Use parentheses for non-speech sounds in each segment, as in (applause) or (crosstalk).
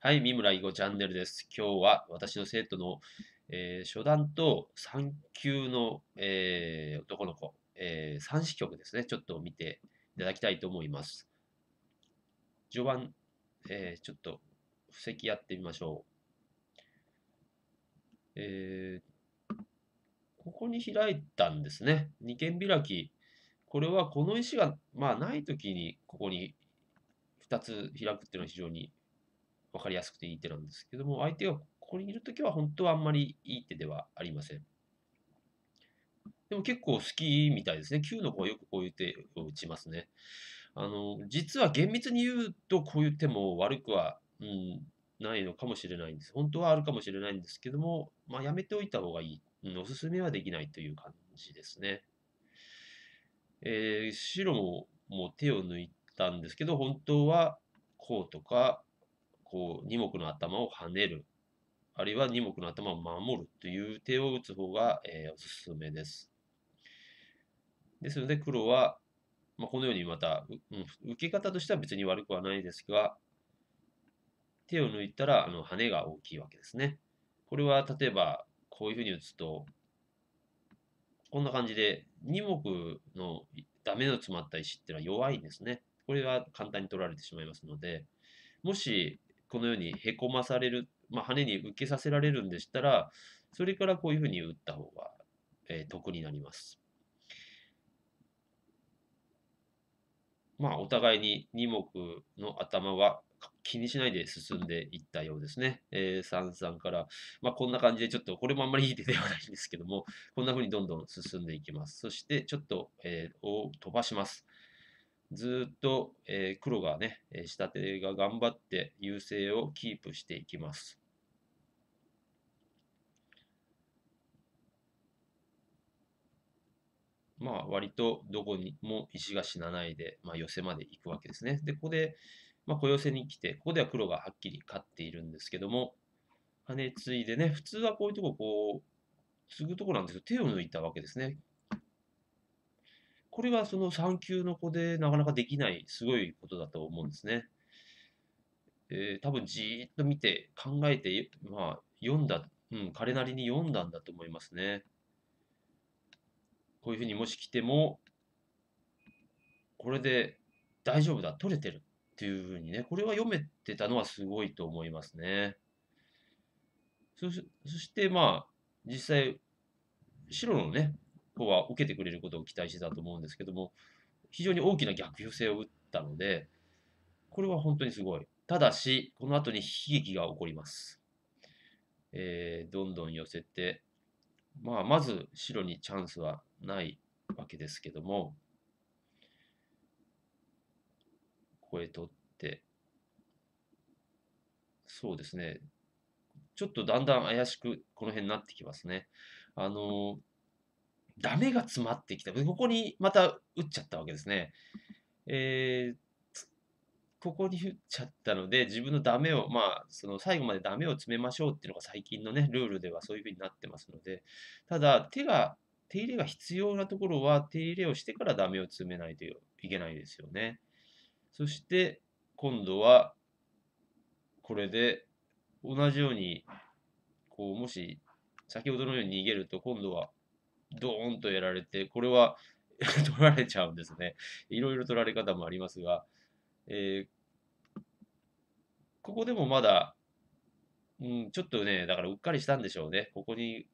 はい、三村囲碁チャンネルです。今日は私の生徒の、えー、初段と3級の、えー、男の子、えー、3子局ですね、ちょっと見ていただきたいと思います。序盤、えー、ちょっと布石やってみましょう。えここに開いたんですね。二間開き。これはこの石が、まあ、ないときにここに2つ開くっていうのは非常に分かりやすくていい手なんですけども、相手がここにいるときは本当はあんまりいい手ではありません。でも結構好きみたいですね。9の子はよくこういう手を打ちますね。あの、実は厳密に言うとこういう手も悪くは、うん、ないのかもしれないんです。本当はあるかもしれないんですけども、まあ、やめておいた方がいい、うん。おすすめはできないという感じですね。えー、白ももう手を抜いたんですけど、本当はこうとか、こう、二目の頭を跳ねる、あるいは二目の頭を守るという手を打つ方が、えー、おすすめです。ですので黒は、まあ、このようにまた、うん、受け方としては別に悪くはないですが、手を抜いたらあの羽が大きいわけですね。これは例えばこういうふうに打つと、こんな感じで2目のダメの詰まった石っていうのは弱いんですね。これは簡単に取られてしまいますので、もしこのようにへこまされる、まあ、羽に受けさせられるんでしたら、それからこういうふうに打った方が、えー、得になります。まあ、お互いに2目の頭は気にしないで進んでいったようですね。えー、3から、まあ、こんな感じでちょっと、これもあんまりいい手ではないんですけども、こんな風にどんどん進んでいきます。そして、ちょっと、えー、を飛ばします。ずっと、えー、黒がね、下手が頑張って優勢をキープしていきます。まあ、割とどこにも石が死なないで、まあ、寄せまで行くわけですね。で、ここで、まあ、小寄せに来て、ここでは黒がはっきり勝っているんですけども、ハネツイでね、普通はこういうとこ、こう、継ぐとこなんですけど、手を抜いたわけですね。これがその3級の子でなかなかできない、すごいことだと思うんですね。えー、多分じーっと見て考えて、まあ、読んだ、うん、彼なりに読んだんだと思いますね。こういうふうにもし来ても、これで大丈夫だ、取れてるっていうふうにね、これは読めてたのはすごいと思いますね。そして、まあ、実際、白のね、こは受けてくれることを期待してたと思うんですけども、非常に大きな逆風性を打ったので、これは本当にすごい。ただし、この後に悲劇が起こります。えー、どんどん寄せて、まあ、まず白にチャンスはないわけですけども、これ取って、そうですね、ちょっとだんだん怪しくこの辺になってきますね。あのーダメが詰まってきた。ここにまた打っちゃったわけですね。えー、ここに打っちゃったので、自分のダメを、まあ、その最後までダメを詰めましょうっていうのが最近のね、ルールではそういうふうになってますので、ただ、手が、手入れが必要なところは、手入れをしてからダメを詰めないといけないですよね。そして、今度は、これで、同じように、こう、もし、先ほどのように逃げると、今度は、ドーンとやられて、これは (laughs) 取られちゃうんですね。いろいろ取られ方もありますが、えー、ここでもまだ、うん、ちょっとね、だからうっかりしたんでしょうね。ここに、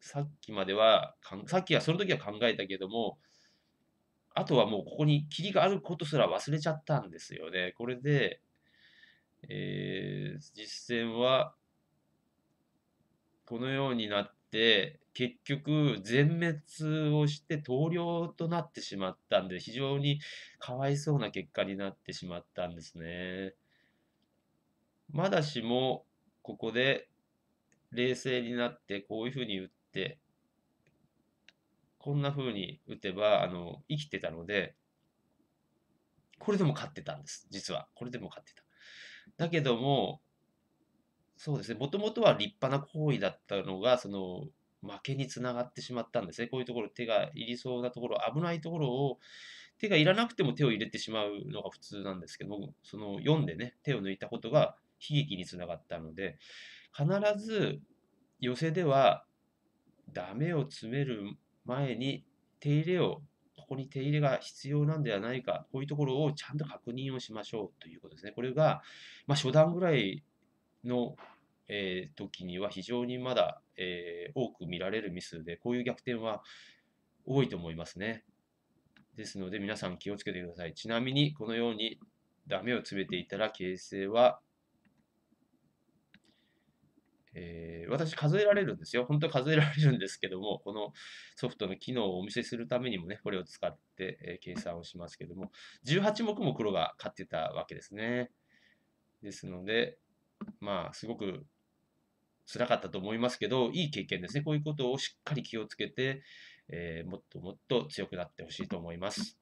さっきまでは、さっきは、その時は考えたけども、あとはもうここに霧があることすら忘れちゃったんですよね。これで、えー、実戦は、このようになって結局全滅をして投了となってしまったんで非常にかわいそうな結果になってしまったんですね。まだしもここで冷静になってこういうふうに打ってこんなふうに打てばあの生きてたのでこれでも勝ってたんです実はこれでも勝ってた。だけどもそうですね、もともとは立派な行為だったのが、その、負けにつながってしまったんですね。こういうところ、手がいりそうなところ、危ないところを、手がいらなくても手を入れてしまうのが普通なんですけどその読んでね、手を抜いたことが悲劇につながったので、必ず寄せでは、ダメを詰める前に手入れを、ここに手入れが必要なんではないか、こういうところをちゃんと確認をしましょうということですね。これが、まあ、初段ぐらいの、えー、時には非常にまだ、えー、多く見られるミスで、こういう逆転は多いと思いますね。ですので皆さん気をつけてください。ちなみにこのようにダメを詰めていたら形勢は、えー、私数えられるんですよ。本当は数えられるんですけども、このソフトの機能をお見せするためにもね、これを使って、え計算をしますけども、18目も黒が勝ってたわけですね。ですので、(laughs) まあ、すごく辛かったと思いますけど、いい経験ですね。こういうことをしっかり気をつけて、えー、もっともっと強くなってほしいと思います。